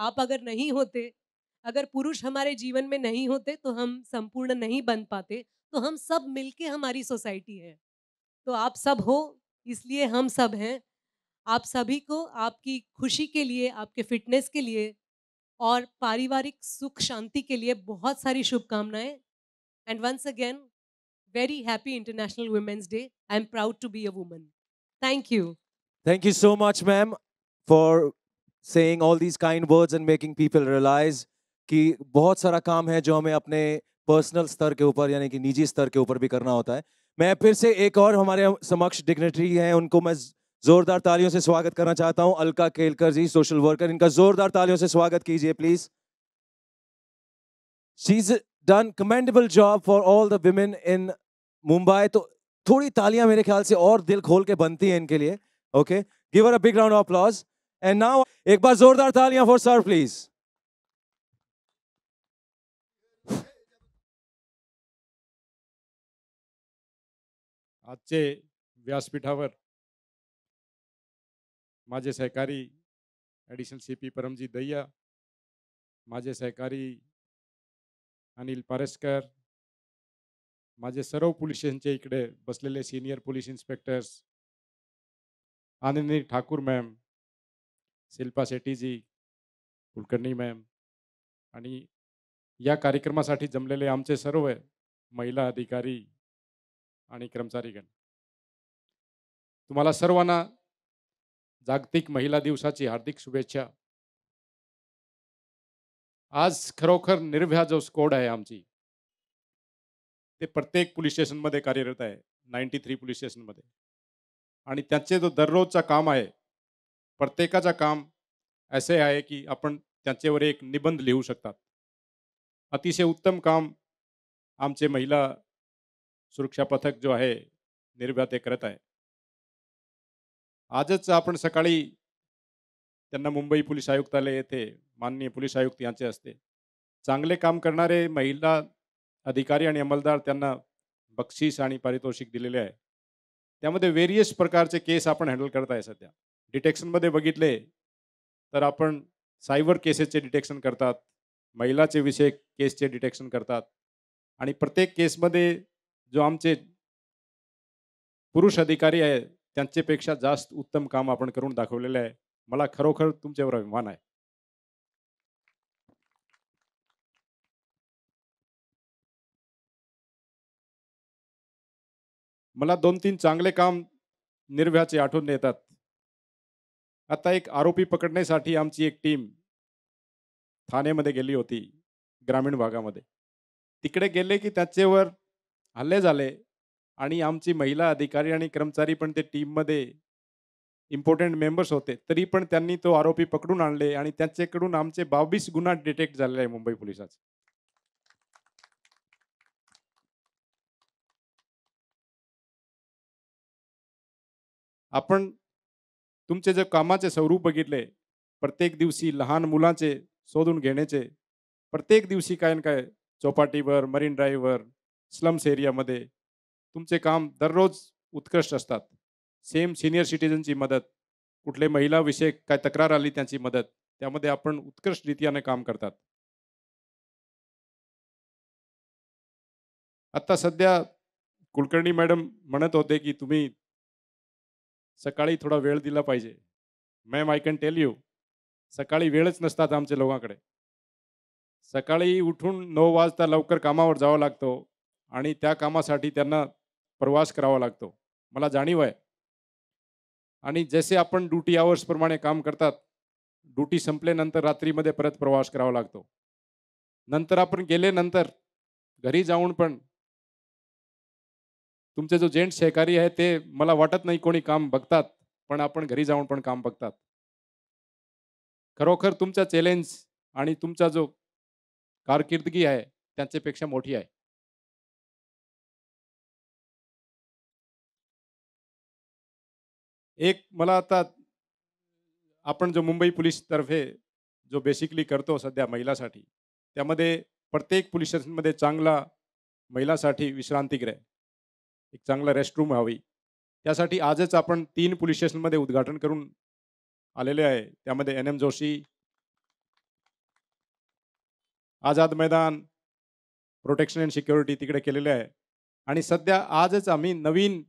आप अगर नहीं होते अगर पुरुष हमारे जीवन में नहीं होते तो हम संपूर्ण नहीं बन पाते तो हम सब मिलके हमारी सोसाइटी है तो आप सब हो इसलिए हम सब हैं आप सभी को आपकी खुशी के लिए आपके फिटनेस के लिए और पारिवारिक सुख शांति के लिए बहुत सारी शुभकामनाएं and once again very happy International Women's Day I am proud to be a woman thank you thank you so much ma'am for saying all these kind words and making people realize कि बहुत सारा काम है जो हमें अपने personal स्तर के ऊपर यानी कि निजी स्तर के ऊपर भी करना होता है मैं फिर से एक और हमारे समक्ष डिग्नेटरी हैं उनको मैं जोरदार तालियों से स्वागत करना चाहता हूं अलका केलकर जी सोशल वर्कर इनका जोरदार तालियों से स्वागत कीजिए please she is done commendable job for all the women in Mumbai तो थोड़ी तालियां मेरे ख्याल से और दिल खोल के बनती हैं इनके लिए okay give her a big round of applause and now एक बार जोरदार तालियां फॉर सर प्लीज आजचे व्यासपीठावर माझे सहकारी ॲडिशनल सी पी परमजी दैया माझे सहकारी अनिल पारेसकर माझे सर्व स्टेशनचे इकडे बसलेले सिनियर पोलीस इन्स्पेक्टर्स आनंदी ठाकूर मॅम शिल्पा शेट्टीजी कुलकर्णी मॅम आणि या कार्यक्रमासाठी जमलेले आमचे सर्व महिला अधिकारी आणि कर्मचारीगण तुम्हाला सर्वांना जागतिक महिला दिवसाची हार्दिक शुभेच्छा आज खरोखर निर्भया जो स्कोड आहे आमची ते प्रत्येक पोलीस स्टेशनमध्ये कार्यरत आहे नाईन्टी थ्री पोलीस स्टेशनमध्ये आणि त्याचे जो दररोजचा काम आहे प्रत्येकाचा काम असे आहे की आपण त्यांच्यावर एक निबंध लिहू शकतात अतिशय उत्तम काम आमचे महिला सुरक्षा पथक जो आहे निर्भ्या ते करत आहे आजच आपण सकाळी त्यांना मुंबई पोलीस आयुक्तालय येथे माननीय पोलीस आयुक्त यांचे असते चांगले काम करणारे महिला अधिकारी आणि अंमलदार त्यांना बक्षीस आणि पारितोषिक दिलेले आहे त्यामध्ये वेरियस प्रकारचे केस आपण हँडल करत आहे सध्या डिटेक्शनमध्ये बघितले तर आपण सायबर केसेसचे डिटेक्शन करतात महिलाचे विषय केसचे डिटेक्शन करतात आणि प्रत्येक केसमध्ये जो आमचे पुरुष अधिकारी आहे त्यांच्यापेक्षा जास्त उत्तम काम आपण करून दाखवलेलं आहे मला खरोखर तुमच्यावर अभिमान आहे मला दोन तीन चांगले काम निर्भयाचे आठवून येतात आता एक आरोपी पकडण्यासाठी आमची एक टीम ठाण्यामध्ये गेली होती ग्रामीण भागामध्ये तिकडे गेले की त्याच्यावर हल्ले झाले आणि आमची महिला अधिकारी आणि कर्मचारी पण ते टीममध्ये इम्पॉर्टंट मेंबर्स होते तरी पण त्यांनी तो आरोपी पकडून आणले आणि त्याच्याकडून आमचे बावीस गुन्हा डिटेक्ट झालेले आहे मुंबई पोलिसांचे आपण तुमचे जे कामाचे स्वरूप बघितले प्रत्येक दिवशी लहान मुलांचे शोधून घेण्याचे प्रत्येक दिवशी काय ना काय चौपाटीवर मरीन ड्राईव्हवर स्लम्स एरियामध्ये तुमचे काम दररोज उत्कृष्ट असतात सेम सिनियर सिटीजनची मदत कुठले महिला विषय काय तक्रार आली त्यांची मदत त्यामध्ये आपण उत्कृष्ट रीतीने काम करतात आत्ता सध्या कुलकर्णी मॅडम म्हणत होते की तुम्ही सकाळी थोडा वेळ दिला पाहिजे ma'am I can tell you सकाळी वेळच नसतात आमच्या लोकांकडे सकाळी उठून नऊ वाजता लवकर कामावर जावं लागतो आणि त्या कामासाठी त्यांना प्रवास करावा लागतो मला जाणीव आहे आणि जसे आपण ड्युटी आवर्सप्रमाणे काम करतात ड्युटी संपल्यानंतर रात्रीमध्ये परत प्रवास करावा लागतो नंतर आपण गेल्यानंतर घरी जाऊन पण तुमचे जो जेंट सहकारी आहे ते मला वाटत नाही कोणी काम बघतात पण आपण घरी जाऊन पण काम बघतात खरोखर तुमचा चॅलेंज आणि तुमचा जो कारकिर्दगी आहे त्यांच्यापेक्षा मोठी आहे एक मला आता आपण जो मुंबई पोलीस तर्फे जो बेसिकली करतो सध्या महिलासाठी त्यामध्ये प्रत्येक पोलीस स्टेशनमध्ये चांगला महिलासाठी विश्रांतीगृह एक चांगला रेस्टरूम हवी त्यासाठी आजच आपण तीन पोलीस स्टेशनमध्ये उद्घाटन करून आलेले आहे त्यामध्ये एन एम जोशी आझाद मैदान प्रोटेक्शन अँड सिक्युरिटी तिकडे केलेले आहे आणि सध्या आजच आम्ही नवीन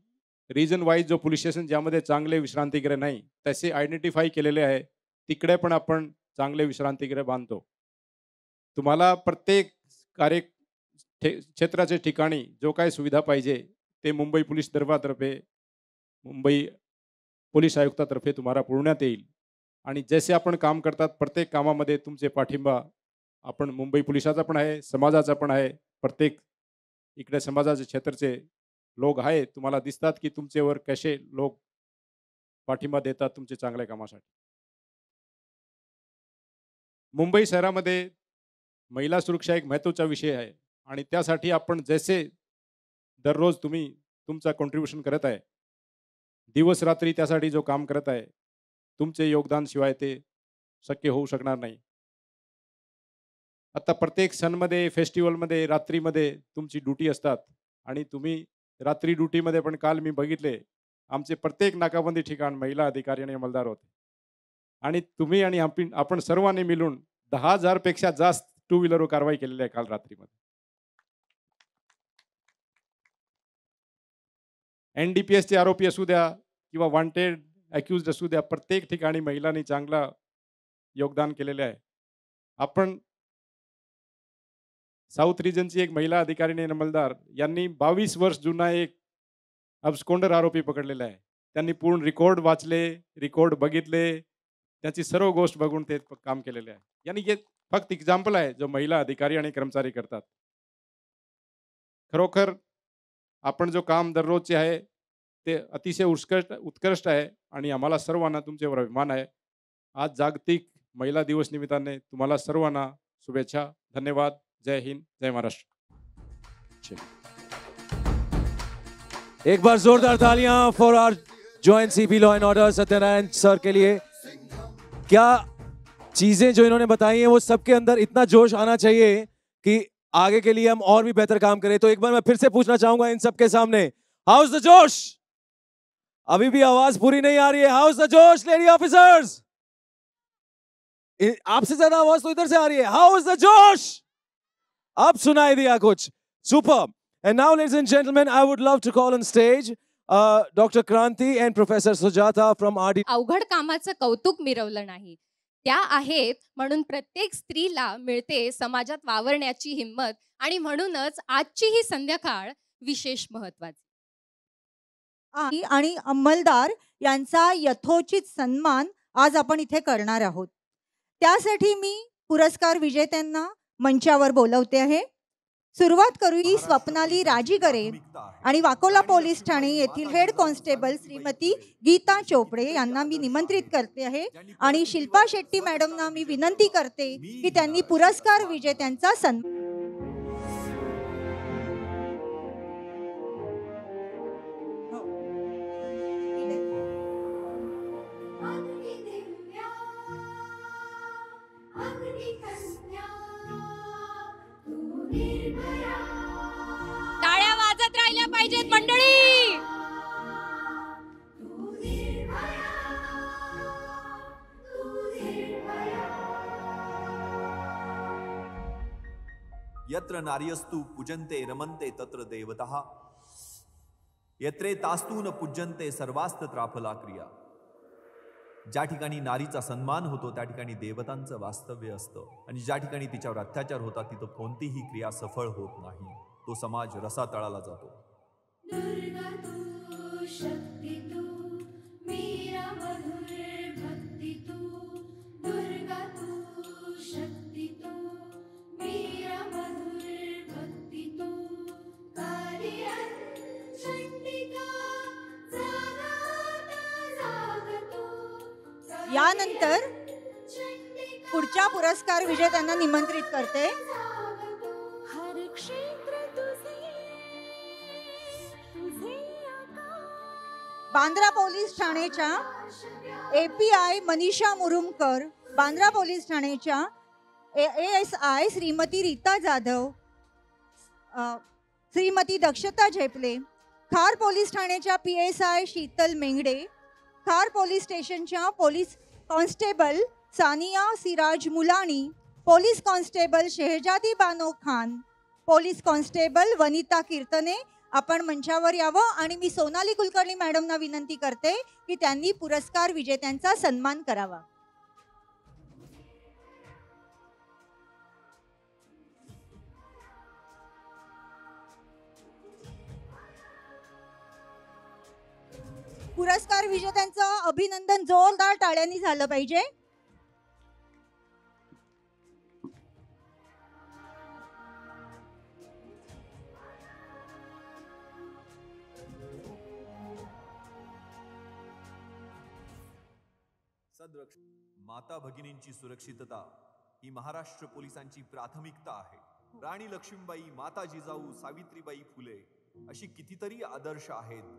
रिजन वाईज जो पोलीस स्टेशन ज्यामध्ये चांगले विश्रांतीगृह नाही तसे आयडेंटिफाय केलेले आहे तिकडे पण आपण चांगले विश्रांतीगृह बांधतो तुम्हाला प्रत्येक कार्य क्षेत्राच्या ठिकाणी जो काय सुविधा पाहिजे ते मुंबई पोलीस दर्बातर्फे मुंबई पोलीस आयुक्तातर्फे तुम्हाला पुरवण्यात येईल आणि जसे आपण काम करतात प्रत्येक कामामध्ये तुमचे पाठिंबा आपण मुंबई पोलिसाचा पण आहे समाजाचा पण आहे प्रत्येक इकडे समाजाचे क्षेत्रचे लोक आहे तुम्हाला दिसतात की तुमच्यावर कसे लोक पाठिंबा देतात तुमच्या चांगल्या कामासाठी मुंबई शहरामध्ये महिला सुरक्षा एक महत्त्वाचा विषय आहे आणि त्यासाठी आपण जसे दररोज तुम्ही तुमचा कॉन्ट्रीब्युशन करत आहे दिवस रात्री त्यासाठी जो काम करत आहे तुमचे योगदान शिवाय ते शक्य होऊ शकणार नाही आता प्रत्येक सणमध्ये फेस्टिवलमध्ये रात्रीमध्ये तुमची ड्युटी असतात आणि तुम्ही रात्री ड्युटीमध्ये पण काल मी बघितले आमचे प्रत्येक नाकाबंदी ठिकाण महिला अधिकारी आणि अंमलदार होते आणि तुम्ही आणि आपण सर्वांनी मिळून दहा हजारपेक्षा जास्त टू व्हीलरवर कारवाई केलेली आहे काल रात्रीमध्ये एन डी पी एसचे आरोपी असू द्या किंवा वॉन्टेड अक्युज असू द्या प्रत्येक ठिकाणी महिलांनी चांगला योगदान केलेले आहे आपण साऊथ रिजनची एक महिला अधिकारीने नमलदार यांनी बावीस वर्ष जुना एक अब्सकोंडर आरोपी पकडलेला आहे त्यांनी पूर्ण रेकॉर्ड वाचले रेकॉर्ड बघितले त्याची सर्व गोष्ट बघून ते काम केलेले आहे यांनी हे फक्त एक्झाम्पल आहे जो महिला अधिकारी आणि कर्मचारी करतात खरोखर आपण जो काम दररोजचे आहे ते अतिशय उत्कृष्ट उत्कृष्ट आहे आणि आम्हाला सर्वांना तुमच्यावर अभिमान आहे आज जागतिक महिला दिवस निमित्ताने तुम्हाला सर्वांना शुभेच्छा धन्यवाद जय हिंद जय महाराष्ट्र एक बार जोरदार तालियां for our joint CP law and order Satyanarayan sir के लिए क्या चीजें जो इन्होंने बताई हैं वो सबके अंदर इतना जोश आना चाहिए कि आगे के लिए हम और भी बेहतर काम करें तो एक बार मैं फिर से पूछना चाहूंगा इन सबके सामने हाउस द जोश अभी भी आवाज पूरी नहीं आ रही है हाउस द जोश लेडी ऑफिसर्स आपसे ज्यादा आवाज तो इधर से आ रही है हाउस द जोश अब सुनाई दिया कुछ super and now ladies and gentleman I would love to call on stage doctor Kranti and professor Sujata from the अवघड कामाचं कौतुक मिरवलं नाही त्या आहेत म्हणून प्रत्येक स्त्रीला मिळते समाजात वावरण्याची हिंमत आणि म्हणूनच आजची ही संध्याकाळ विशेष महत्वाची आणि अंमलदार यांचा यथोचित सन्मान आज आपण इथे करणार आहोत त्यासाठी मी पुरस्कार विजेत्यांना मंचावर बोलवते आहे सुरुवात करू ही स्वप्नाली राजीगरे आणि वाकोला पोलीस ठाणे येथील हेड कॉन्स्टेबल श्रीमती गीता चोपडे यांना मी निमंत्रित करते आहे आणि शिल्पा शेट्टी मॅडमना मी विनंती करते की त्यांनी पुरस्कार विजेत्यांचा सन टाळ्या वाजत राहिल्या पाहिजेत मंडळी यत्र नार्यस्तु पूजन्ते रमन्ते तत्र देवताः यत्रे तास्तु न पूजन्ते सर्वास्तत्राफलाक्रिया क्रिया ज्या ठिकाणी नारीचा सन्मान होतो त्या ठिकाणी देवतांचं वास्तव्य असतं आणि ज्या ठिकाणी तिच्यावर अत्याचार होतात तिथं कोणतीही क्रिया सफळ होत नाही तो समाज रसातळाला जातो शक्ती तू मीरा यानंतर पुढच्या पुरस्कार विजेत्यांना निमंत्रित करते बांद्रा पोलीस ठाण्याच्या A P I Manisha Murumkar Bandra police ठाण्याच्या A S I Shrimati Rita Jadhav Shrimati Dakshata Zeple Khar police ठाण्याच्या P S I Sheetal Mengde Khar police स्टेशनच्या police constable Sania Siraj Mulani police constable Shehzadi Bano Khan police constable Vanita Kirtane आपण मंचावर यावं आणि मी सोनाली कुलकर्णी मॅडमना विनंती करते की त्यांनी पुरस्कार विजेत्यांचा सन्मान करावा पुरस्कार विजेत्यांचं अभिनंदन जोरदार टाळ्यांनी झालं पाहिजे माता भगिनींची सुरक्षितता ही महाराष्ट्र पोलिसांची प्राथमिकता आहे राणी लक्ष्मीबाई माता जिजाऊ सावित्रीबाई फुले अशी कितीतरी आदर्श आहेत